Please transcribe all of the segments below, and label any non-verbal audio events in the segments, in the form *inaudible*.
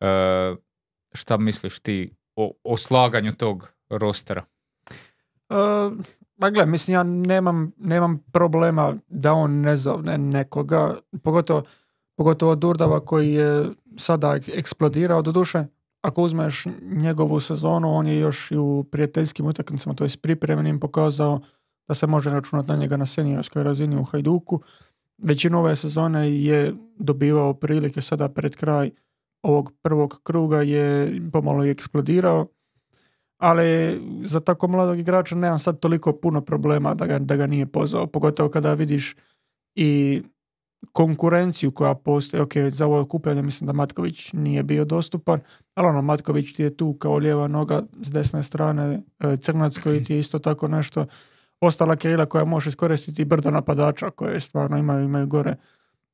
Eh, šta misliš ti o, o slaganju tog rostera? Pa eh, gle, mislim, ja nemam, nemam problema da on ne zovne nekoga, pogotovo, pogotovo Durdava koji je sada eksplodirao do duše. Ako uzmeš njegovu sezonu, on je još i u prijateljskim utakmicama, to je pripremenim pokazao da se može računati na njega na seniorskoj razini u Hajduku. Većinu ove sezone je dobivao prilike sada pred kraj ovog prvog kruga je pomalo i eksplodirao, ali za tako mladog igrača nemam sad toliko puno problema da ga, da ga nije pozvao, pogotovo kada vidiš i konkurenciju koja postoji, ok, za ovo kupljanje mislim da Matković nije bio dostupan, ali ono, Matković ti je tu kao lijeva noga s desne strane, e, Crnac koji ti je isto tako nešto, ostala krila koja može iskoristiti brdo napadača koje stvarno imaju, imaju gore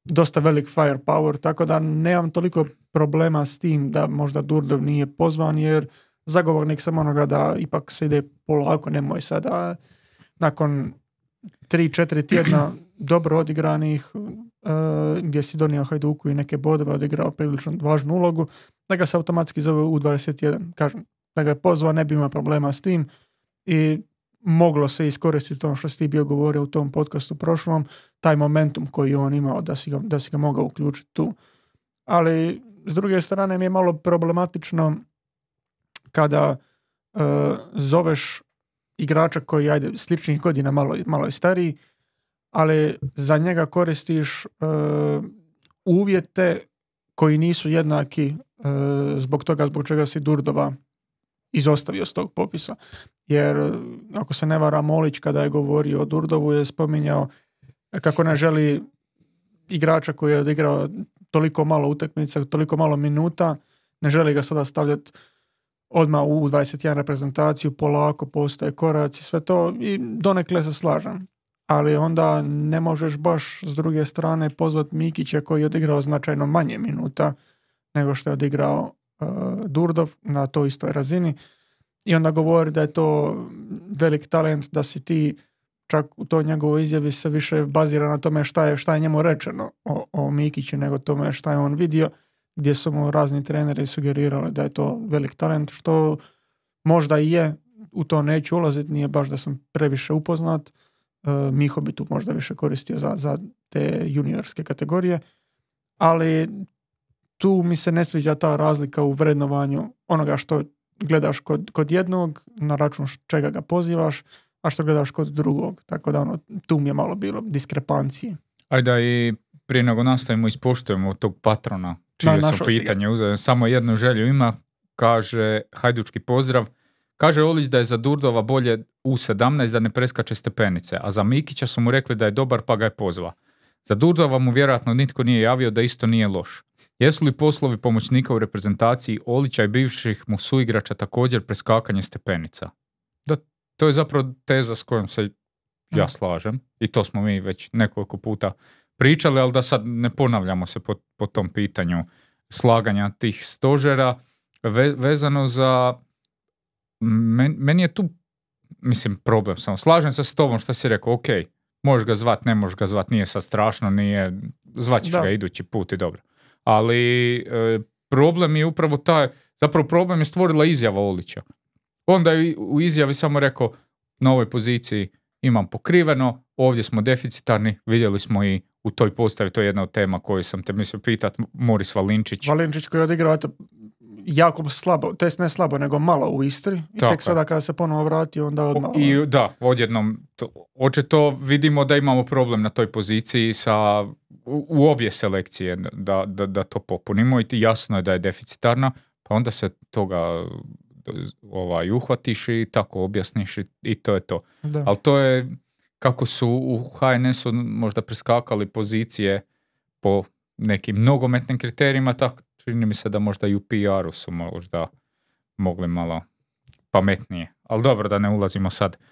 dosta velik firepower, tako da nemam toliko problema s tim da možda Durdov nije pozvan, jer zagovornik sam onoga da ipak se ide polako, nemoj sada nakon 3-4 tjedna *clears throat* dobro odigranih, e, gdje si donio Hajduku i neke bodove, odigrao prilično važnu ulogu, da ga se automatski zove u 21. Kažem, da ga je pozvao, ne bi imao problema s tim i moglo se iskoristiti ono što si ti bio govorio u tom podcastu prošlom, taj momentum koji je on imao da si ga, da si ga mogao uključiti tu. Ali s druge strane mi je malo problematično kada eh, zoveš igrača koji ajde sličnih godina malo, malo je stariji, ali za njega koristiš eh, uvjete koji nisu jednaki eh, zbog toga zbog čega si Durdova izostavio s tog popisa jer e, ako se ne vara Molić kada je govorio o Durdovu je spominjao kako ne želi igrača koji je odigrao toliko malo utakmica, toliko malo minuta, ne želi ga sada stavljati odmah u 21 reprezentaciju, polako postoje koraci, sve to i donekle se slažem. Ali onda ne možeš baš s druge strane pozvati Mikića koji je odigrao značajno manje minuta nego što je odigrao e, Durdov na toj istoj razini i onda govori da je to velik talent, da si ti čak u to njegovoj izjavi se više bazira na tome šta je, šta je njemu rečeno o, Mikiću nego tome šta je on vidio, gdje su mu razni treneri sugerirali da je to velik talent, što možda i je, u to neću ulaziti, nije baš da sam previše upoznat, e, Miho bi tu možda više koristio za, za te juniorske kategorije, ali tu mi se ne sviđa ta razlika u vrednovanju onoga što gledaš kod, kod jednog, na račun čega ga pozivaš, a što gledaš kod drugog. Tako da ono, tu mi je malo bilo diskrepancije. Ajde i prije nego nastavimo ispoštujemo tog patrona, čije na, su pitanje Samo jednu želju ima, kaže Hajdučki pozdrav. Kaže Olić da je za Durdova bolje u 17 da ne preskače stepenice, a za Mikića su mu rekli da je dobar pa ga je pozva. Za Durdova mu vjerojatno nitko nije javio da isto nije loš. Jesu li poslovi pomoćnika u reprezentaciji oličaj bivših mu suigrača također preskakanje stepenica? Da, to je zapravo teza s kojom se ja slažem i to smo mi već nekoliko puta pričali, ali da sad ne ponavljamo se po, po tom pitanju slaganja tih stožera vezano za men, meni je tu mislim problem samo. Slažem se s tobom što si rekao, ok, možeš ga zvat, ne možeš ga zvat, nije sad strašno, nije, zvat ga idući put i dobro ali e, problem je upravo taj, zapravo problem je stvorila izjava Olića. Onda je u izjavi samo rekao na ovoj poziciji imam pokriveno, ovdje smo deficitarni, vidjeli smo i u toj postavi, to je jedna od tema koju sam te mislio pitati, Moris Valinčić. Valinčić koji je odigrao jako slabo, to ne slabo, nego malo u Istri. I tek sada kada se ponovo vrati, onda odmah... I, ovaj. da, odjednom, to, očito vidimo da imamo problem na toj poziciji sa u, obje selekcije da, da, da to popunimo i jasno je da je deficitarna, pa onda se toga ovaj, uhvatiš i tako objasniš i, to je to. Da. Ali to je kako su u HNS-u možda preskakali pozicije po nekim nogometnim kriterijima, tako čini mi se da možda i u PR-u su možda mogli malo pametnije. Ali dobro da ne ulazimo sad